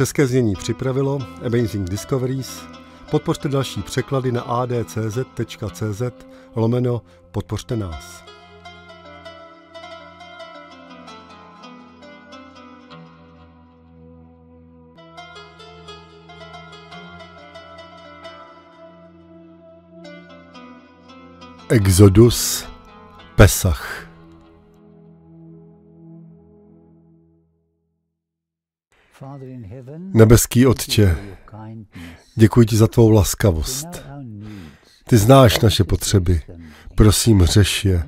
České znění připravilo Amazing Discoveries. Podpořte další překlady na adcz.cz lomeno Podpořte nás. Exodus Pesach Nebeský Otče, děkuji ti za tvou laskavost. Ty znáš naše potřeby. Prosím, řeš je.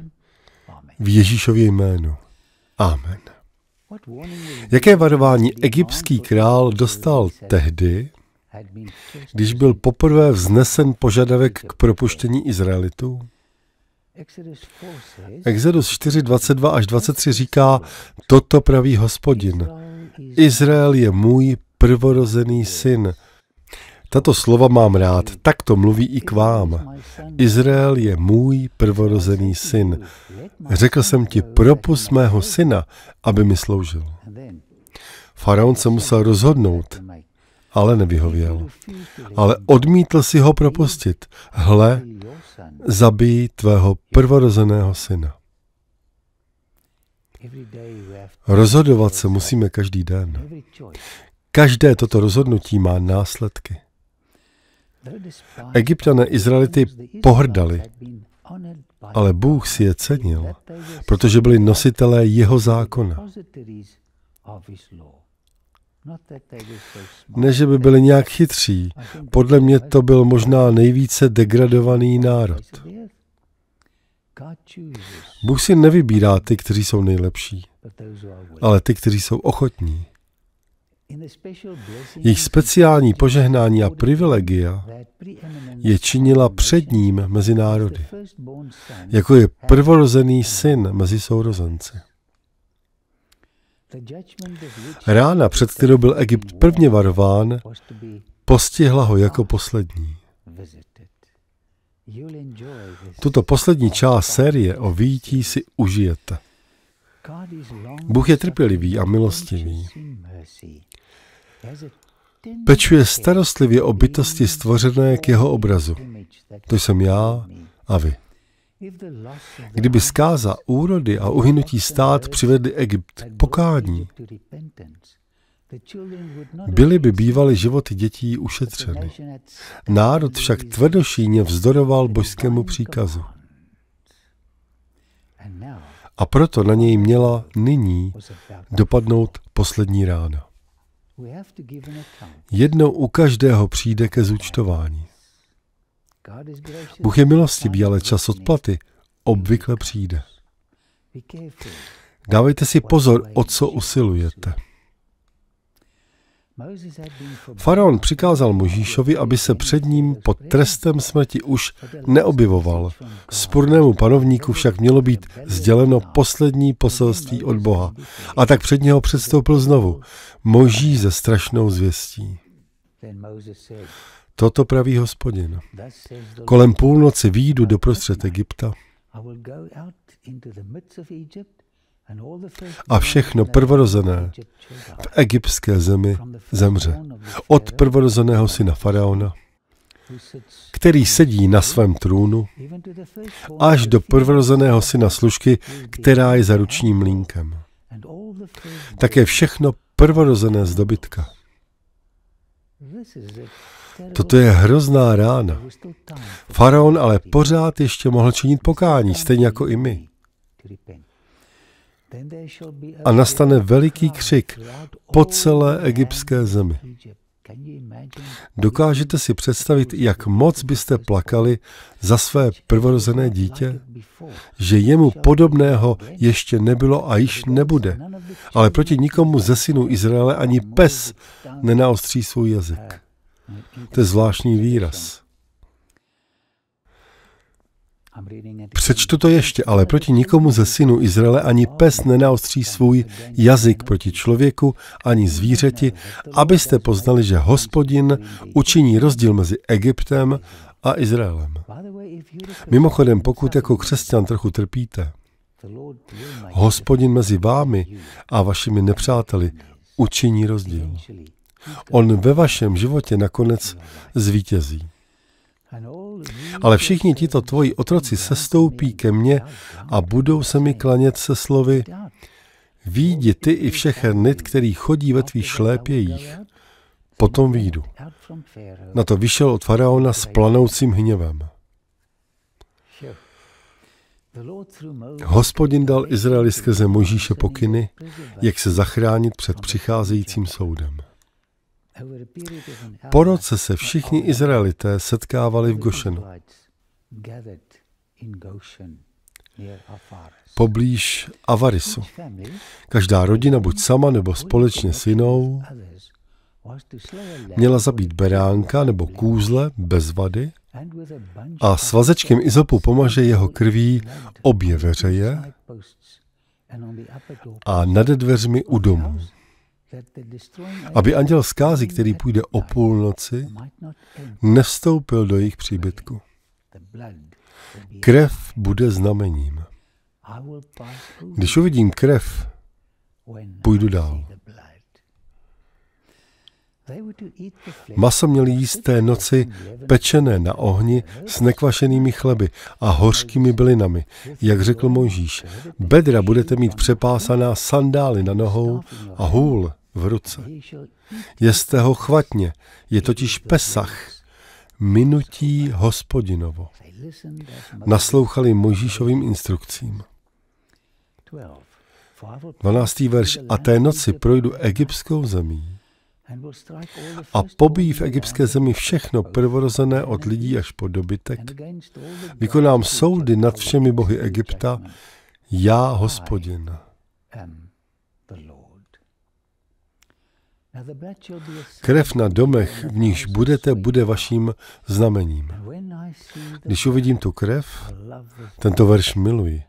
V Ježíšově jménu. Amen. Jaké varování egyptský král dostal tehdy, když byl poprvé vznesen požadavek k propuštění Izraelitů? Exodus 4, 22 až 23 říká, toto praví hospodin. Izrael je můj prvorozený syn. Tato slova mám rád, tak to mluví i k vám. Izrael je můj prvorozený syn. Řekl jsem ti, propus mého syna, aby mi sloužil. Faraon se musel rozhodnout, ale nevyhověl. Ale odmítl si ho propustit. Hle, zabij tvého prvorozeného syna. Rozhodovat se musíme každý den. Každé toto rozhodnutí má následky. Egyptané Izraelity pohrdali, ale Bůh si je cenil, protože byli nositelé jeho zákona. Ne, že by byli nějak chytří, podle mě to byl možná nejvíce degradovaný národ. Bůh si nevybírá ty, kteří jsou nejlepší, ale ty, kteří jsou ochotní. Jejich speciální požehnání a privilegia je činila předním mezi národy, jako je prvorozený syn mezi sourozenci. Rána, před kterou byl Egypt prvně varován, postihla ho jako poslední. Tuto poslední část série o výjití si užijete. Bůh je trpělivý a milostivý. Pečuje starostlivě o bytosti stvořené k jeho obrazu. To jsem já a vy. Kdyby zkáza, úrody a uhynutí stát přivedli Egypt k pokání, Byly by bývaly životy dětí ušetřeny. Národ však tvrdošíně vzdoroval božskému příkazu. A proto na něj měla nyní dopadnout poslední rána. Jednou u každého přijde ke zúčtování. Bůh je milostivý, ale čas odplaty obvykle přijde. Dávejte si pozor, o co usilujete. Faraon přikázal Možíšovi, aby se před ním pod trestem smrti už neobjevoval. Spurnému panovníku však mělo být sděleno poslední poselství od Boha. A tak před něho předstoupil znovu. Moží ze strašnou zvěstí. Toto praví hospodin. Kolem půlnoci výjdu do prostřed Egypta a všechno prvorozené v egyptské zemi zemře. Od prvorozeného syna faraona, který sedí na svém trůnu, až do prvorozeného syna služky, která je za ručním mlínkem. Také všechno prvorozené z dobytka. Toto je hrozná rána. Faraon ale pořád ještě mohl činit pokání, stejně jako i my a nastane veliký křik po celé egyptské zemi. Dokážete si představit, jak moc byste plakali za své prvorozené dítě? Že jemu podobného ještě nebylo a již nebude. Ale proti nikomu ze synů Izraele ani pes nenaostří svůj jazyk. To je zvláštní výraz. Přečtu to ještě, ale proti nikomu ze synů Izraele ani pes nenaostří svůj jazyk proti člověku ani zvířeti, abyste poznali, že hospodin učiní rozdíl mezi Egyptem a Izraelem. Mimochodem, pokud jako křesťan trochu trpíte, hospodin mezi vámi a vašimi nepřáteli učiní rozdíl. On ve vašem životě nakonec zvítězí. Ale všichni tito tvoji otroci sestoupí ke mně a budou se mi klanět se slovy Výjdi ty i všechen nit, který chodí ve tvých šlépějích. Potom výjdu. Na to vyšel od faraona s planoucím hněvem. Hospodin dal Izraeli skrze Možíše pokyny, jak se zachránit před přicházejícím soudem. Po roce se všichni Izraelité setkávali v Gošenu. Poblíž Avarisu. Každá rodina, buď sama nebo společně s jinou, měla zabít beránka nebo kůzle bez vady a svazečkem izopu pomaže jeho krví obě veřeje a nad dveřmi u domu aby anděl zkázy, který půjde o půlnoci, nevstoupil do jejich příbytku. Krev bude znamením. Když uvidím krev, půjdu dál. Maso měli jíst té noci pečené na ohni s nekvašenými chleby a hořkými bylinami. Jak řekl Mojžíš, bedra budete mít přepásaná sandály na nohou a hůl v ruce. Jeste ho chvatně, je totiž Pesach, minutí hospodinovo. Naslouchali Mojžíšovým instrukcím. 12. verš. A té noci projdu egyptskou zemí a pobíjí v egyptské zemi všechno prvorozené od lidí až po dobytek. Vykonám soudy nad všemi bohy Egypta, já hospodin. Krev na domech, v níž budete, bude vaším znamením. Když uvidím tu krev, tento verš miluji,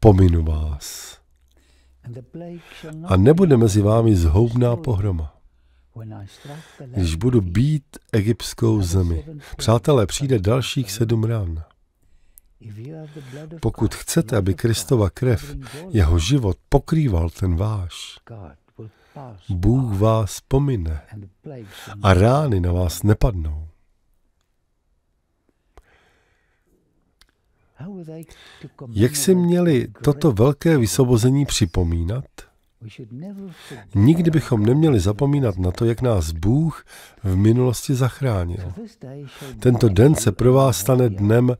pominu vás. A nebude mezi vámi zhoubná pohroma. Když budu být egyptskou zemi. Přátelé, přijde dalších sedm rán. Pokud chcete, aby Kristova krev, jeho život pokrýval ten váš, Bůh vás pomine a rány na vás nepadnou. Jak si měli toto velké vysobození připomínat? Nikdy bychom neměli zapomínat na to, jak nás Bůh v minulosti zachránil. Tento den se pro vás stane dnem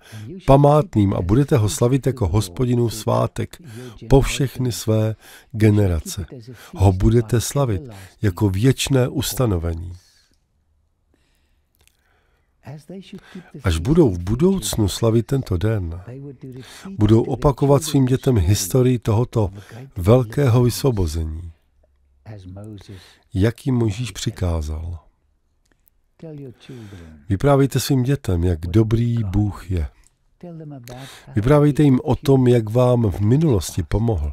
památným a budete ho slavit jako hospodinův svátek po všechny své generace. Ho budete slavit jako věčné ustanovení. Až budou v budoucnu slavit tento den, budou opakovat svým dětem historii tohoto velkého vysvobození, jaký Možíš přikázal. Vyprávějte svým dětem, jak dobrý Bůh je. Vyprávějte jim o tom, jak vám v minulosti pomohl.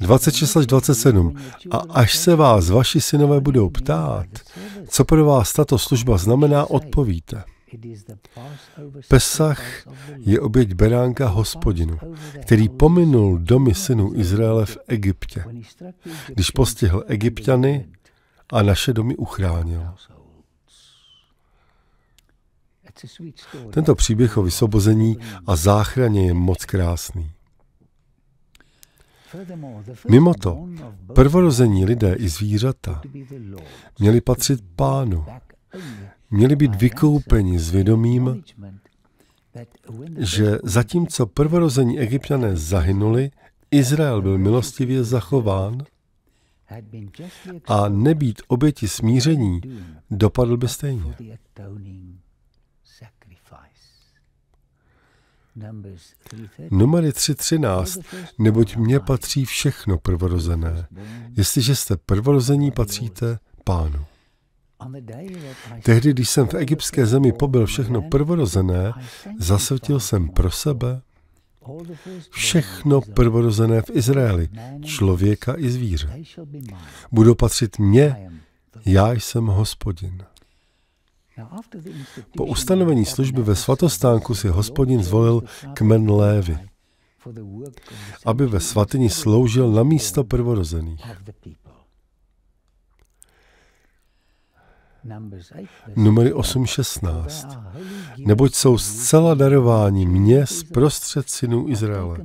26 až 27. A až se vás vaši synové budou ptát, co pro vás tato služba znamená, odpovíte. Pesach je oběť beránka hospodinu, který pominul domy synů Izraele v Egyptě, když postihl egyptiany a naše domy uchránil. Tento příběh o vysvobození a záchraně je moc krásný. Mimo to, prvorození lidé i zvířata měli patřit pánu, měli být vykoupeni s vědomím, že zatímco prvorození egyptiané zahynuli, Izrael byl milostivě zachován a nebýt oběti smíření dopadl by stejně. Numery 3.13, neboť mně patří všechno prvorozené. Jestliže jste prvorození, patříte pánu. Tehdy, když jsem v egyptské zemi pobyl všechno prvorozené, zasvětil jsem pro sebe všechno prvorozené v Izraeli, člověka i zvíře. Budou patřit mně, já jsem hospodin. Po ustanovení služby ve svatostánku si hospodin zvolil kmen Lévy, aby ve svatyni sloužil na místo prvorozených. Numery 8.16. Neboť jsou zcela darováni mě z prostřed synů Izraele.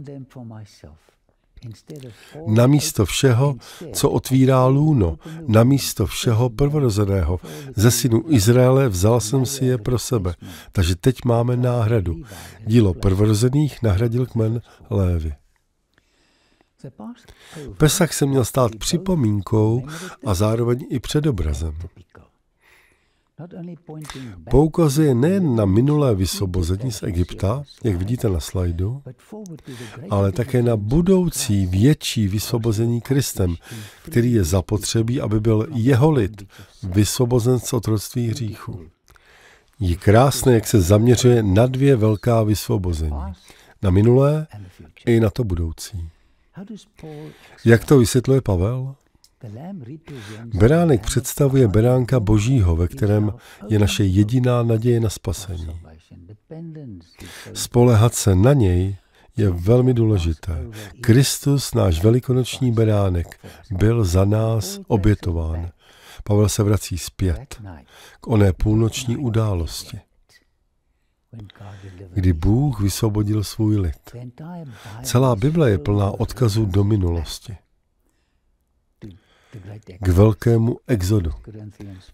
Namísto všeho, co otvírá lůno, namísto všeho prvorozeného, ze synu Izraele vzal jsem si je pro sebe. Takže teď máme náhradu. Dílo prvorozených nahradil kmen Lévy. Pesach se měl stát připomínkou a zároveň i předobrazem. Poukazuje nejen na minulé vysobození z Egypta, jak vidíte na slajdu, ale také na budoucí větší vysobození Kristem, který je zapotřebí, aby byl jeho lid vysvobozen z otroctví hříchu. Je krásné, jak se zaměřuje na dvě velká vysvobození. Na minulé i na to budoucí. Jak to vysvětluje Pavel? Beránek představuje beránka Božího, ve kterém je naše jediná naděje na spasení. Spolehat se na něj je velmi důležité. Kristus, náš velikonoční beránek, byl za nás obětován. Pavel se vrací zpět k oné půlnoční události, kdy Bůh vysvobodil svůj lid. Celá Bible je plná odkazů do minulosti k velkému exodu.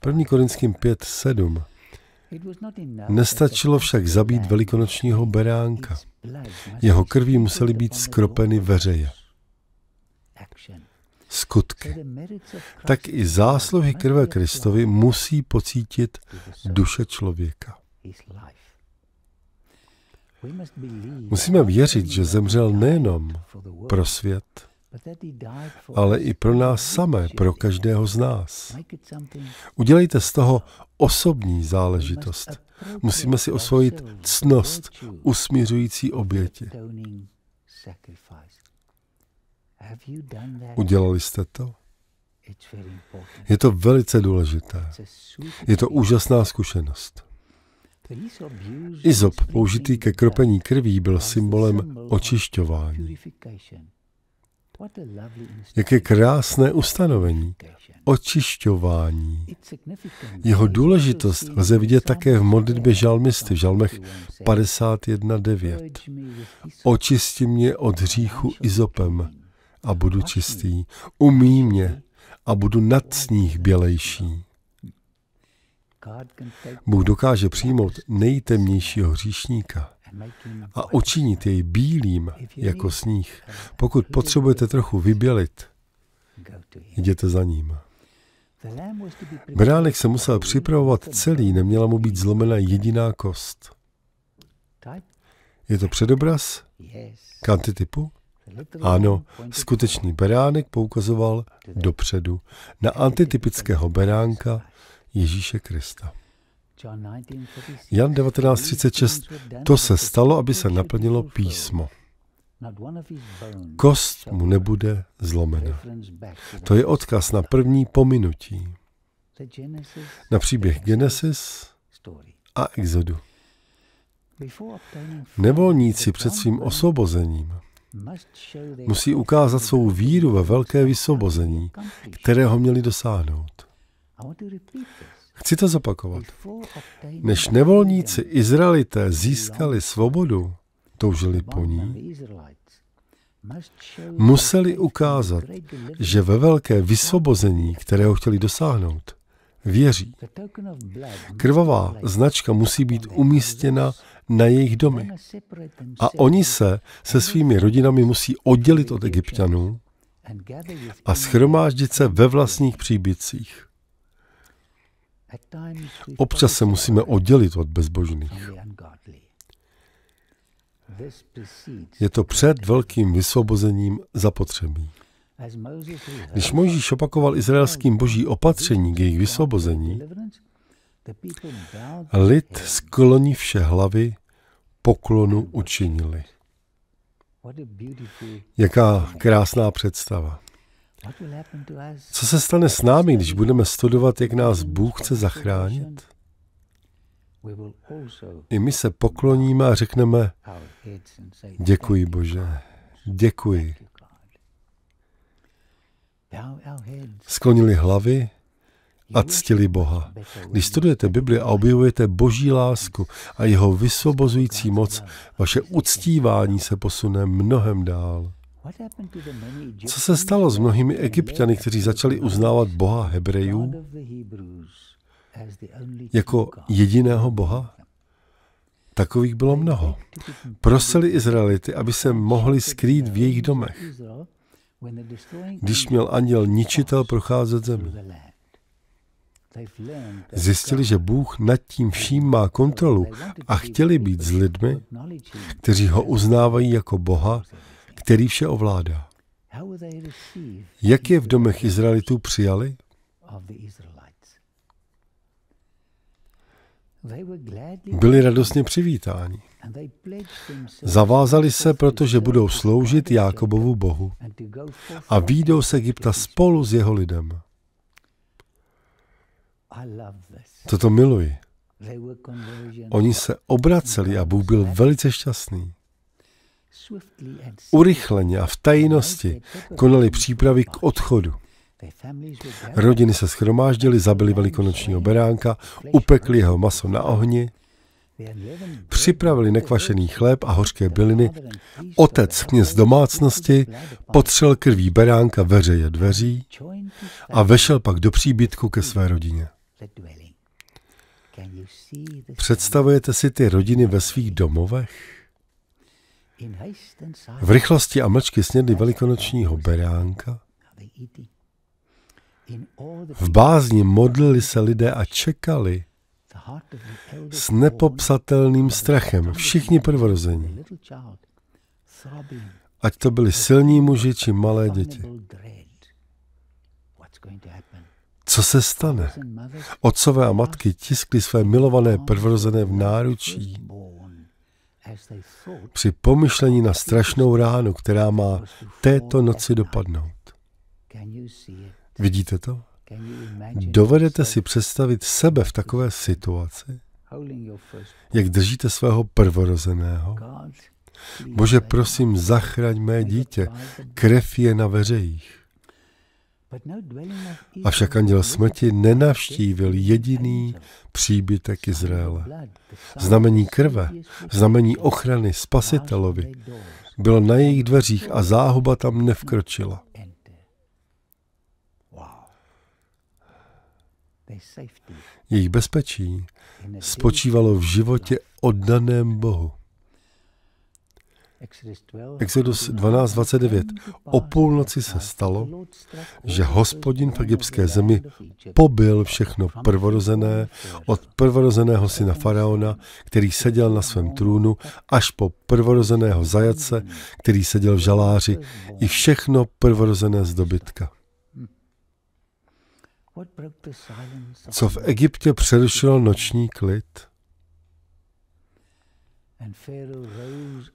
1. Korinským 5.7. Nestačilo však zabít velikonočního beránka. Jeho krví musely být skropeny veřeje. Skutky. Tak i zásluhy krve Kristovi musí pocítit duše člověka. Musíme věřit, že zemřel nejenom pro svět, ale i pro nás samé, pro každého z nás. Udělejte z toho osobní záležitost. Musíme si osvojit cnost usmířující oběti. Udělali jste to? Je to velice důležité. Je to úžasná zkušenost. Izop použitý ke kropení krví byl symbolem očišťování. Jaké krásné ustanovení. Očišťování. Jeho důležitost lze vidět také v modlitbě žalmisty v žalmech 51.9. Očisti mě od hříchu izopem a budu čistý. Umí mě a budu nad sníh bělejší. Bůh dokáže přijmout nejtemnějšího hříšníka a učinit jej bílým jako sníh. Pokud potřebujete trochu vybělit, jděte za ním. Beránek se musel připravovat celý, neměla mu být zlomena jediná kost. Je to předobraz? Kanty typu? Ano, skutečný beránek poukazoval dopředu na antitypického beránka Ježíše Krista. Jan 19.36. To se stalo, aby se naplnilo písmo. Kost mu nebude zlomena. To je odkaz na první pominutí. Na příběh Genesis a Exodu. Nevolníci před svým osvobozením musí ukázat svou víru ve velké vysvobození, kterého měli dosáhnout. Chci to zopakovat. Než nevolníci Izraelité získali svobodu, toužili po ní, museli ukázat, že ve velké vysvobození, kterého chtěli dosáhnout, věří. Krvavá značka musí být umístěna na jejich domy. A oni se se svými rodinami musí oddělit od egyptianů a schromáždit se ve vlastních příbytcích. Občas se musíme oddělit od bezbožných. Je to před velkým vysvobozením zapotřebí. Když Mojžíš opakoval izraelským boží opatření k jejich vysvobození, lid skloní vše hlavy poklonu učinili. Jaká krásná představa. Co se stane s námi, když budeme studovat, jak nás Bůh chce zachránit? I my se pokloníme a řekneme, děkuji Bože, děkuji. Sklonili hlavy a ctili Boha. Když studujete Bibli a objevujete Boží lásku a jeho vysvobozující moc, vaše uctívání se posune mnohem dál. Co se stalo s mnohými egyptiany, kteří začali uznávat Boha Hebrejů jako jediného Boha? Takových bylo mnoho. Prosili Izraelity, aby se mohli skrýt v jejich domech, když měl anděl ničitel procházet zemí. Zjistili, že Bůh nad tím vším má kontrolu a chtěli být s lidmi, kteří ho uznávají jako Boha, který vše ovládá. Jak je v domech Izraelitů přijali? Byli radostně přivítáni. Zavázali se, protože budou sloužit Jákobovu Bohu a výjdou z Egypta spolu s jeho lidem. Toto miluji. Oni se obraceli a Bůh byl velice šťastný. Urychleně a v tajnosti konali přípravy k odchodu. Rodiny se schromáždily, zabili velikonočního beránka, upekli jeho maso na ohni, připravili nekvašený chléb a hořké byliny. Otec kněz domácnosti potřel krví beránka veřeje dveří a vešel pak do příbytku ke své rodině. Představujete si ty rodiny ve svých domovech? V rychlosti a mlčky snědli velikonočního beránka. V bázni modlili se lidé a čekali s nepopsatelným strachem. Všichni prvorození. Ať to byli silní muži či malé děti. Co se stane? Otcové a matky tiskli své milované prvorozené v náručí při pomyšlení na strašnou ránu, která má této noci dopadnout. Vidíte to? Dovedete si představit sebe v takové situaci, jak držíte svého prvorozeného? Bože, prosím, zachraň mé dítě, krev je na veřejích. Avšak anděl smrti nenavštívil jediný příbytek Izraele. Znamení krve, znamení ochrany spasitelovi bylo na jejich dveřích a záhuba tam nevkročila. Jejich bezpečí spočívalo v životě oddaném Bohu. Exodus 12.29. O půlnoci se stalo, že hospodin v egyptské zemi pobyl všechno prvorozené od prvorozeného syna faraona, který seděl na svém trůnu, až po prvorozeného zajace, který seděl v žaláři, i všechno prvorozené z dobytka. Hm. Co v Egyptě přerušilo noční klid?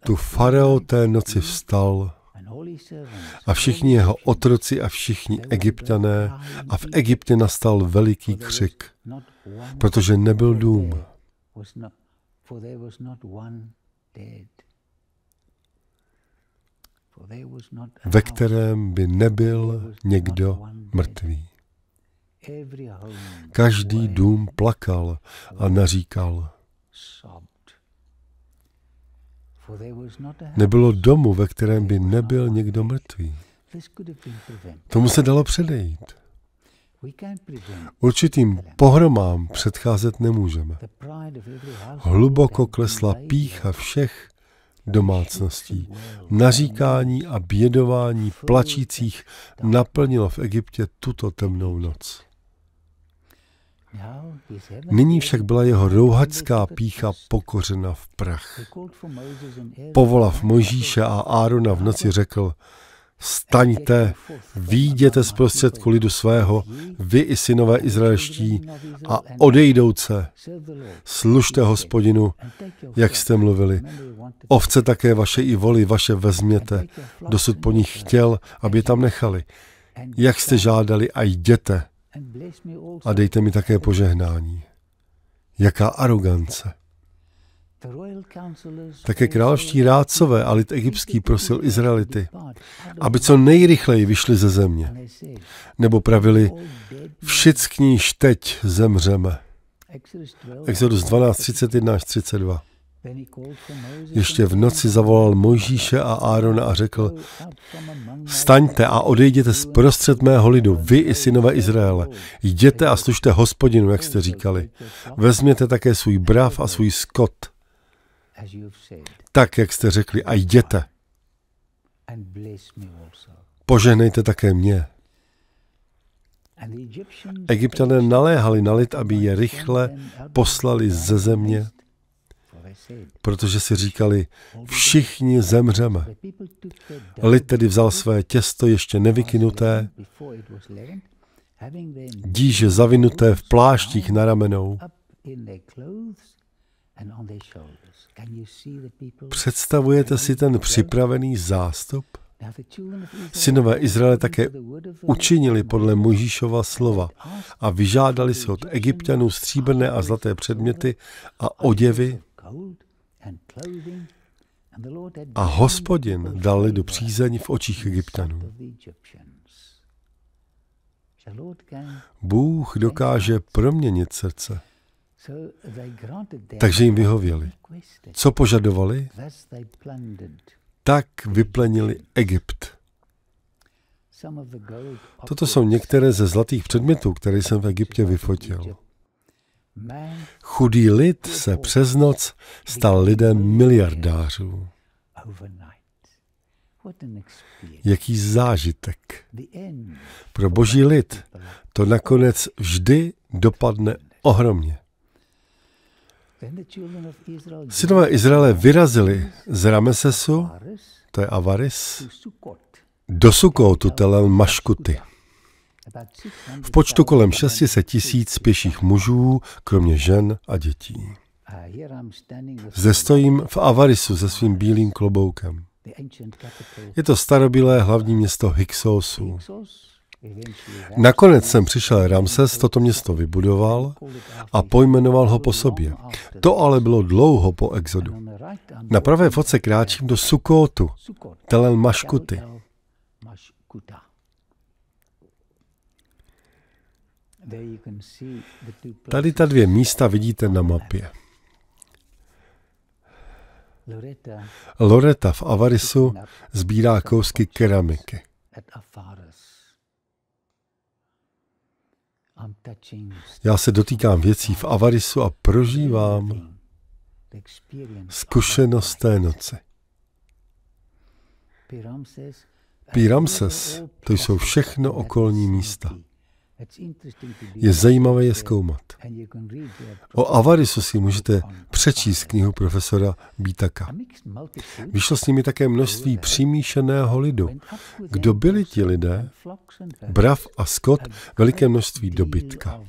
Tu farao té noci vstal a všichni jeho otroci a všichni egyptané a v Egyptě nastal veliký křik, protože nebyl dům. ve kterém by nebyl někdo mrtvý. Každý dům plakal a naříkal. Nebylo domu, ve kterém by nebyl někdo mrtvý. Tomu se dalo předejít. Určitým pohromám předcházet nemůžeme. Hluboko klesla pícha všech domácností. Naříkání a bědování plačících naplnilo v Egyptě tuto temnou noc. Nyní však byla jeho rouhačská pícha pokořena v prach. Povolav Mojžíše a Árona v noci řekl, staňte, výjděte z prostředku lidu svého, vy i synové izraelští, a odejdouce, služte hospodinu, jak jste mluvili. Ovce také vaše i voli vaše vezměte, dosud po nich chtěl, aby je tam nechali. Jak jste žádali a jděte. A dejte mi také požehnání. Jaká arogance. Také královští rádcové a lid egyptský prosil Izraelity, aby co nejrychleji vyšli ze země. Nebo pravili, všichni teď zemřeme. Exodus 12, 31 až 32. Ještě v noci zavolal Mojžíše a Árona a řekl, staňte a odejděte z prostřed mého lidu, vy i synové Izraele. Jděte a služte hospodinu, jak jste říkali. Vezměte také svůj brav a svůj skot, tak, jak jste řekli, a jděte. Požehnejte také mě. Egyptané naléhali na lid, aby je rychle poslali ze země protože si říkali, všichni zemřeme. Lid tedy vzal své těsto ještě nevykynuté, díže zavinuté v pláštích na ramenou. Představujete si ten připravený zástup? Synové Izraele také učinili podle Mojžíšova slova a vyžádali si od egyptianů stříbrné a zlaté předměty a oděvy a hospodin dal lidu přízeň v očích egyptanů. Bůh dokáže proměnit srdce. Takže jim vyhověli. Co požadovali? Tak vyplenili Egypt. Toto jsou některé ze zlatých předmětů, které jsem v Egyptě vyfotil. Chudý lid se přes noc stal lidem miliardářů. Jaký zážitek. Pro boží lid to nakonec vždy dopadne ohromně. Synové Izraele vyrazili z Ramesesu, to je Avaris, do Sukotu Telel Maškuty v počtu kolem 600 tisíc pěších mužů, kromě žen a dětí. Zde stojím v Avarisu se svým bílým kloboukem. Je to starobylé hlavní město Hyksosu. Nakonec jsem přišel Ramses, toto město vybudoval a pojmenoval ho po sobě. To ale bylo dlouho po exodu. Na pravé fotce kráčím do Sukotu, Telel Maškuty. Tady ta dvě místa vidíte na mapě. Loreta v Avarisu sbírá kousky keramiky. Já se dotýkám věcí v Avarisu a prožívám zkušenost té noci. Píramses, to jsou všechno okolní místa. Je zajímavé je zkoumat. O Avarisu si můžete přečíst knihu profesora Bítaka. Vyšlo s nimi také množství přimíšeného lidu. Kdo byli ti lidé? Brav a skot, veliké množství dobytka.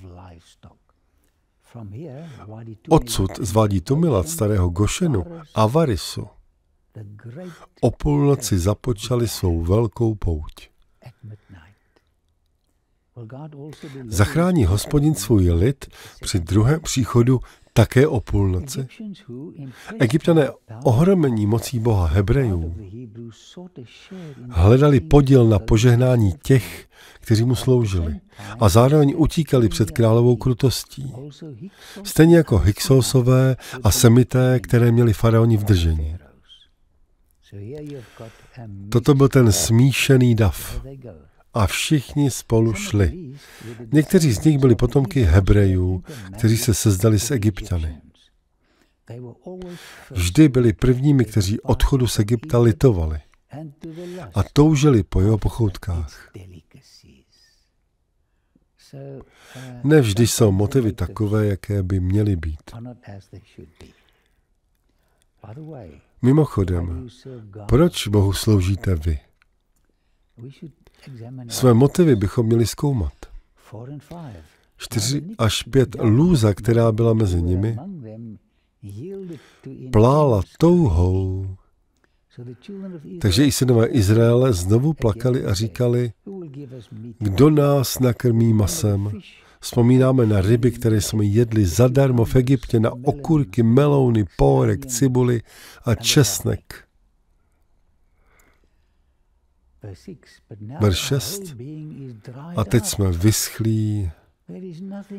Odsud zvádí tomilat starého Gošenu, Avarisu. O půlnoci započali svou velkou pouť. Zachrání hospodin svůj lid při druhém příchodu také o půlnoci? Egyptané ohromení mocí Boha Hebrejů hledali podíl na požehnání těch, kteří mu sloužili a zároveň utíkali před královou krutostí. Stejně jako Hyksosové a Semité, které měli faraoni v držení. Toto byl ten smíšený dav a všichni spolu šli. Někteří z nich byli potomky Hebrejů, kteří se sezdali s Egyptany. Vždy byli prvními, kteří odchodu z Egypta litovali a toužili po jeho pochoutkách. Nevždy jsou motivy takové, jaké by měly být. Mimochodem, proč Bohu sloužíte vy? Své motivy bychom měli zkoumat. Čtyři až pět lůza, která byla mezi nimi, plála touhou. Takže i synové Izraele znovu plakali a říkali, kdo nás nakrmí masem. Vzpomínáme na ryby, které jsme jedli zadarmo v Egyptě, na okurky, melouny, pórek, cibuli a česnek. Verš 6. A teď jsme vyschlí,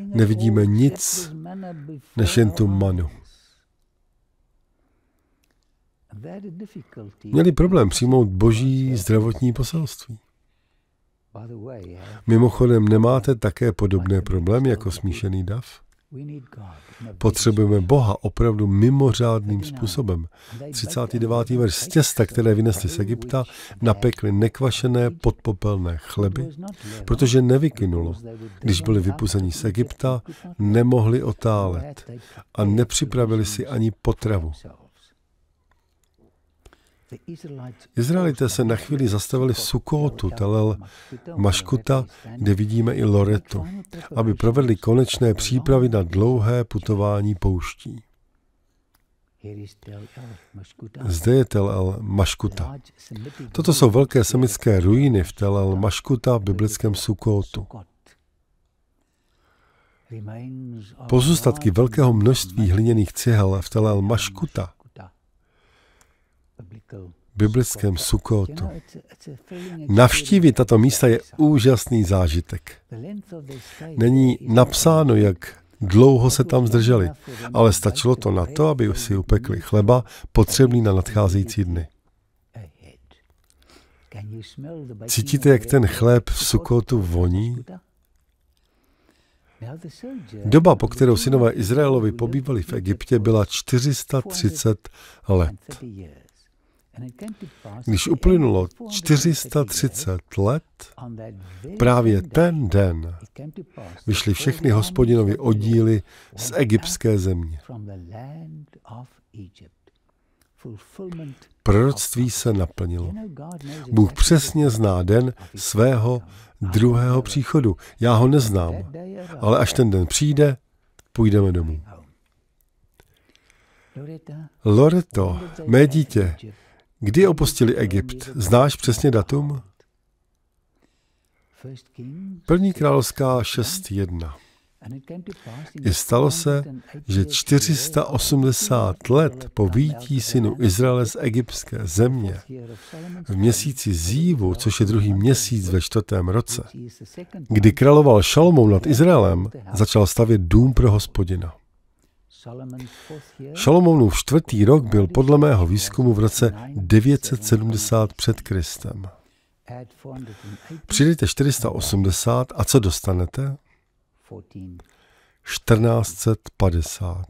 nevidíme nic, než jen tu manu. Měli problém přijmout boží zdravotní poselství. Mimochodem, nemáte také podobné problémy jako smíšený dav? Potřebujeme Boha opravdu mimořádným způsobem. 39. verš z těsta, které vynesli z Egypta, napekli nekvašené podpopelné chleby, protože nevykynulo. Když byli vypuzeni z Egypta, nemohli otálet a nepřipravili si ani potravu. Izraelité se na chvíli zastavili v Sukotu, Telel, Maškuta, kde vidíme i Loretu, aby provedli konečné přípravy na dlouhé putování pouští. Zde je Tel El Maškuta. Toto jsou velké semické ruiny v Tel El Maškuta v biblickém Sukotu. Pozůstatky velkého množství hliněných cihel v Tel El Maškuta biblickém Sukotu. Navštívit tato místa je úžasný zážitek. Není napsáno, jak dlouho se tam zdrželi, ale stačilo to na to, aby si upekli chleba potřebný na nadcházející dny. Cítíte, jak ten chléb v Sukotu voní? Doba, po kterou synové Izraelovi pobývali v Egyptě, byla 430 let. Když uplynulo 430 let, právě ten den vyšly všechny hospodinovi oddíly z egyptské země. Proroctví se naplnilo. Bůh přesně zná den svého druhého příchodu. Já ho neznám, ale až ten den přijde, půjdeme domů. Loreto, mé dítě, Kdy opustili Egypt? Znáš přesně datum? První královská 6.1. I stalo se, že 480 let po výtí synu Izraele z egyptské země v měsíci Zívu, což je druhý měsíc ve čtvrtém roce, kdy královal Šalmou nad Izraelem, začal stavět dům pro hospodina. Šalomounův čtvrtý rok byl podle mého výzkumu v roce 970 před Kristem. Přidejte 480 a co dostanete? 1450.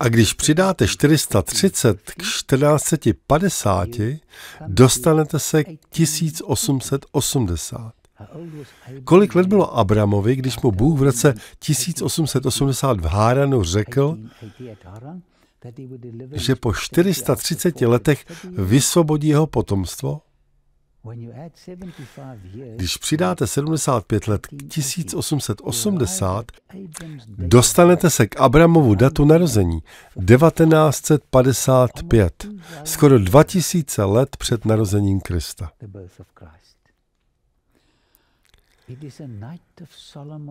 A když přidáte 430 k 1450, dostanete se k 1880. Kolik let bylo Abramovi, když mu Bůh v roce 1880 v Háranu řekl, že po 430 letech vysvobodí jeho potomstvo? Když přidáte 75 let k 1880, dostanete se k Abramovu datu narození 1955, skoro 2000 let před narozením Krista.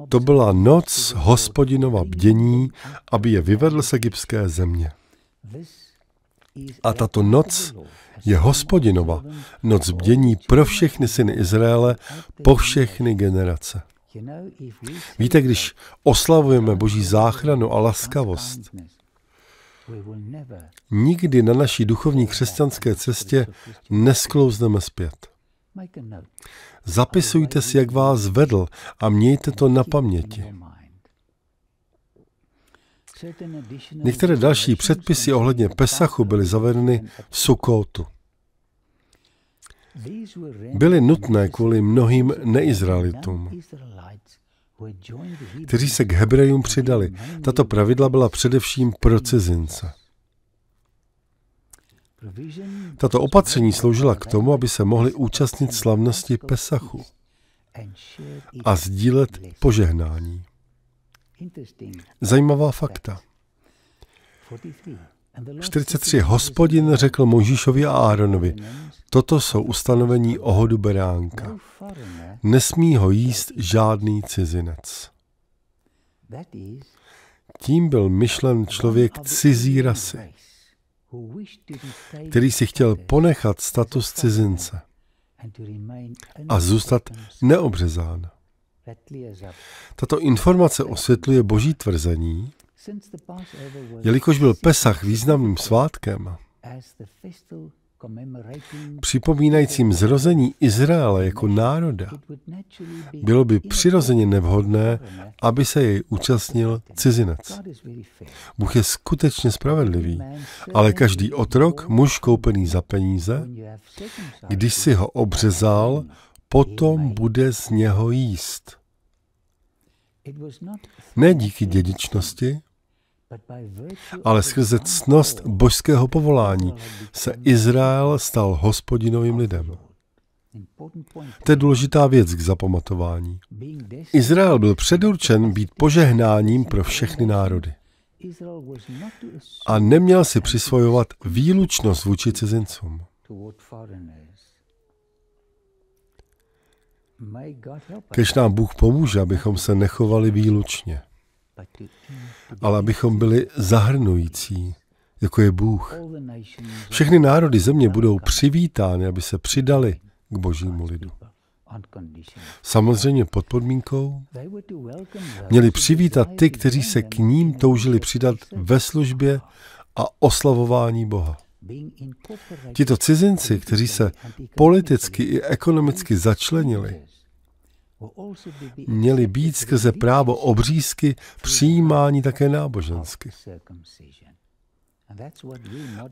To byla noc hospodinova bdění, aby je vyvedl z egyptské země. A tato noc je hospodinova, noc bdění pro všechny syny Izraele, po všechny generace. Víte, když oslavujeme Boží záchranu a laskavost, nikdy na naší duchovní křesťanské cestě nesklouzneme zpět. Zapisujte si, jak vás vedl a mějte to na paměti. Některé další předpisy ohledně Pesachu byly zavedeny v Sukotu. Byly nutné kvůli mnohým neizraelitům, kteří se k Hebrejům přidali. Tato pravidla byla především pro cizince. Tato opatření sloužila k tomu, aby se mohli účastnit slavnosti Pesachu a sdílet požehnání. Zajímavá fakta. 43. Hospodin řekl Možíšovi a Áronovi, toto jsou ustanovení o beránka. Nesmí ho jíst žádný cizinec. Tím byl myšlen člověk cizí rasy který si chtěl ponechat status cizince a zůstat neobřezán. Tato informace osvětluje boží tvrzení, jelikož byl Pesach významným svátkem, připomínajícím zrození Izraele jako národa, bylo by přirozeně nevhodné, aby se jej účastnil cizinec. Bůh je skutečně spravedlivý, ale každý otrok, muž koupený za peníze, když si ho obřezal, potom bude z něho jíst. Ne díky dědičnosti, ale skrze cnost božského povolání se Izrael stal hospodinovým lidem. To je důležitá věc k zapamatování. Izrael byl předurčen být požehnáním pro všechny národy. A neměl si přisvojovat výlučnost vůči cizincům. Kež nám Bůh pomůže, abychom se nechovali výlučně ale abychom byli zahrnující, jako je Bůh. Všechny národy země budou přivítány, aby se přidali k božímu lidu. Samozřejmě pod podmínkou měli přivítat ty, kteří se k ním toužili přidat ve službě a oslavování Boha. Tito cizinci, kteří se politicky i ekonomicky začlenili, měly být skrze právo obřízky přijímání také nábožensky.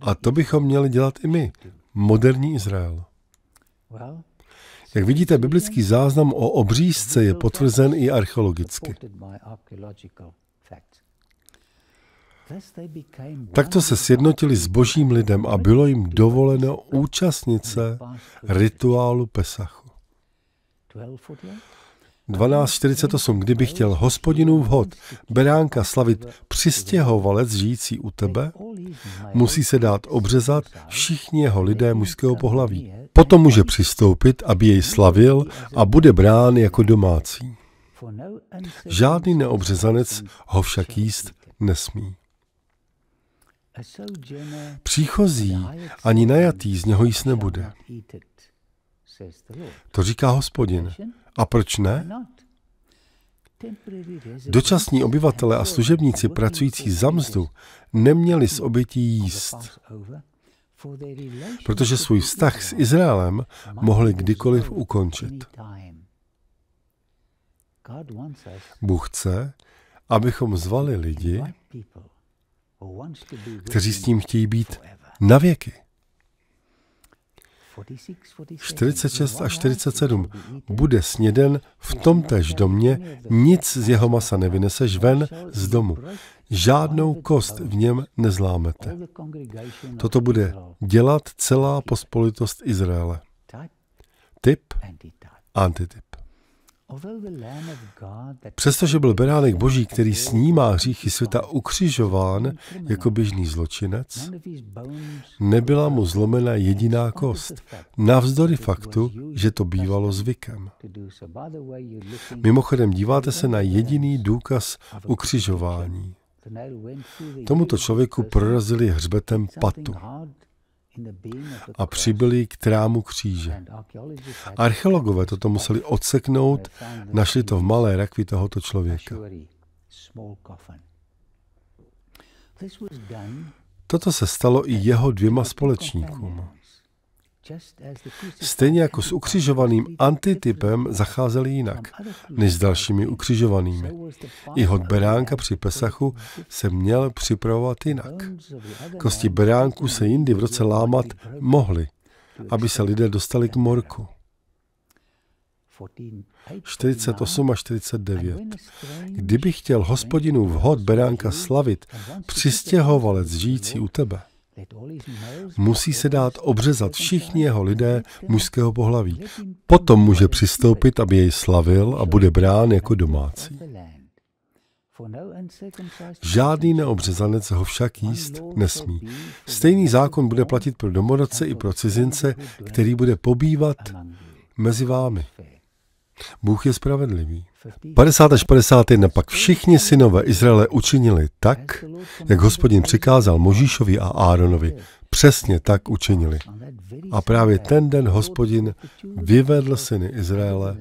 A to bychom měli dělat i my, moderní Izrael. Jak vidíte, biblický záznam o obřízce je potvrzen i archeologicky. Takto se sjednotili s božím lidem a bylo jim dovoleno účastnit se rituálu Pesachu. 12.48, kdyby chtěl hospodinu vhod beránka slavit přistěhovalec žijící u tebe, musí se dát obřezat všichni jeho lidé mužského pohlaví. Potom může přistoupit, aby jej slavil a bude brán jako domácí. Žádný neobřezanec ho však jíst nesmí. Příchozí ani najatý z něho jíst nebude. To říká hospodin. A proč ne? Dočasní obyvatele a služebníci pracující za mzdu neměli z obětí jíst, protože svůj vztah s Izraelem mohli kdykoliv ukončit. Bůh chce, abychom zvali lidi, kteří s tím chtějí být na věky. 46 a 47. Bude sněden v tomtež domě, nic z jeho masa nevyneseš ven z domu. Žádnou kost v něm nezlámete. Toto bude dělat celá pospolitost Izraele. Typ, antityp. Přestože byl beránek boží, který snímá hříchy světa, ukřižován jako běžný zločinec, nebyla mu zlomena jediná kost, navzdory faktu, že to bývalo zvykem. Mimochodem, díváte se na jediný důkaz ukřižování. Tomuto člověku prorazili hřbetem patu a přibyli k trámu kříže. Archeologové toto museli odseknout, našli to v malé rakvi tohoto člověka. Toto se stalo i jeho dvěma společníkům. Stejně jako s ukřižovaným antitypem zacházeli jinak, než s dalšími ukřižovanými. I hod beránka při Pesachu se měl připravovat jinak. Kosti beránku se jindy v roce lámat mohly, aby se lidé dostali k morku. 48 a 49. Kdyby chtěl hospodinu v hod beránka slavit, přistěhovalec žijící u tebe, Musí se dát obřezat všichni jeho lidé mužského pohlaví. Potom může přistoupit, aby jej slavil a bude brán jako domácí. Žádný neobřezanec ho však jíst nesmí. Stejný zákon bude platit pro domorodce i pro cizince, který bude pobývat mezi vámi. Bůh je spravedlivý. 50 až 51 pak všichni synové Izraele učinili tak, jak hospodin přikázal Možíšovi a Áronovi. Přesně tak učinili. A právě ten den hospodin vyvedl syny Izraele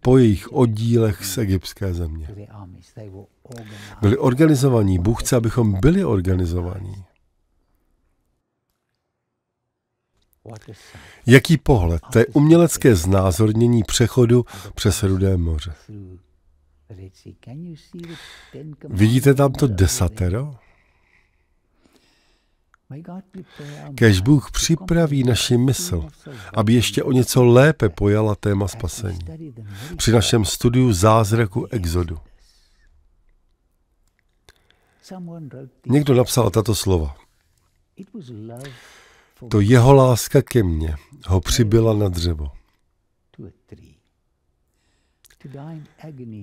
po jejich oddílech z egyptské země. Byli organizovaní. Bůh chce, abychom byli organizovaní. Jaký pohled? To je umělecké znázornění přechodu přes Rudé moře. Vidíte tam to desatero? Kež Bůh připraví naši mysl, aby ještě o něco lépe pojala téma spasení. Při našem studiu zázraku exodu. Někdo napsal tato slova. To jeho láska ke mně ho přibyla na dřevo.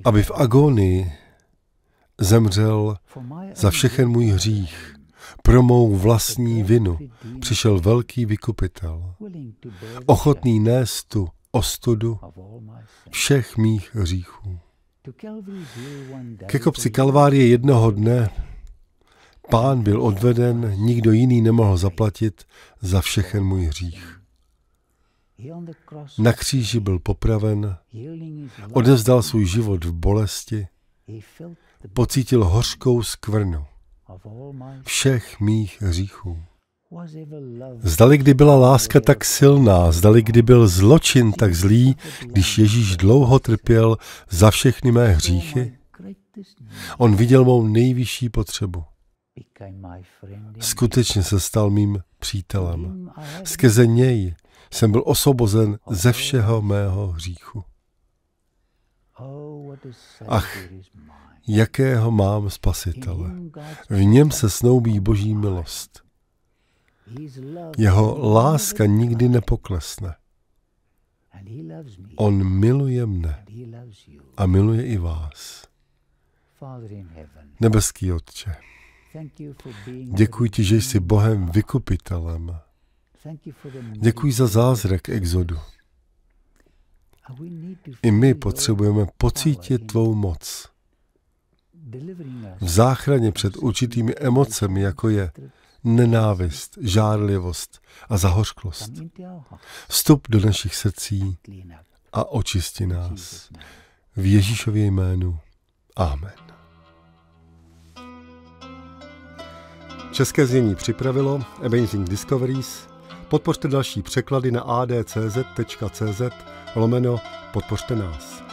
Aby v agonii zemřel za všechen můj hřích, pro mou vlastní vinu přišel velký vykupitel, ochotný nést tu ostudu všech mých hříchů. Ke kopci Kalvárie jednoho dne Pán byl odveden, nikdo jiný nemohl zaplatit za všechen můj hřích. Na kříži byl popraven, odevzdal svůj život v bolesti, pocítil hořkou skvrnu všech mých hříchů. Zdali kdy byla láska tak silná, zdali kdy byl zločin tak zlý, když Ježíš dlouho trpěl za všechny mé hříchy? On viděl mou nejvyšší potřebu. Skutečně se stal mým přítelem. Skrze něj jsem byl osobozen oh. ze všeho mého hříchu. Oh, Ach, jakého mám spasitele. V něm se snoubí boží milost. Jeho láska nikdy nepoklesne. On miluje mne a miluje i vás. Nebeský Otče. Děkuji ti, že jsi Bohem vykupitelem. Děkuji za zázrak exodu. Uh, I my potřebujeme pocítit tvou moc v záchraně před určitými emocemi, jako je nenávist, žárlivost a zahořklost. Vstup do našich srdcí a očisti nás. V Ježíšově jménu. Amen. České znění připravilo Amazing Discoveries. Podpořte další překlady na adcz.cz lomeno podpořte nás.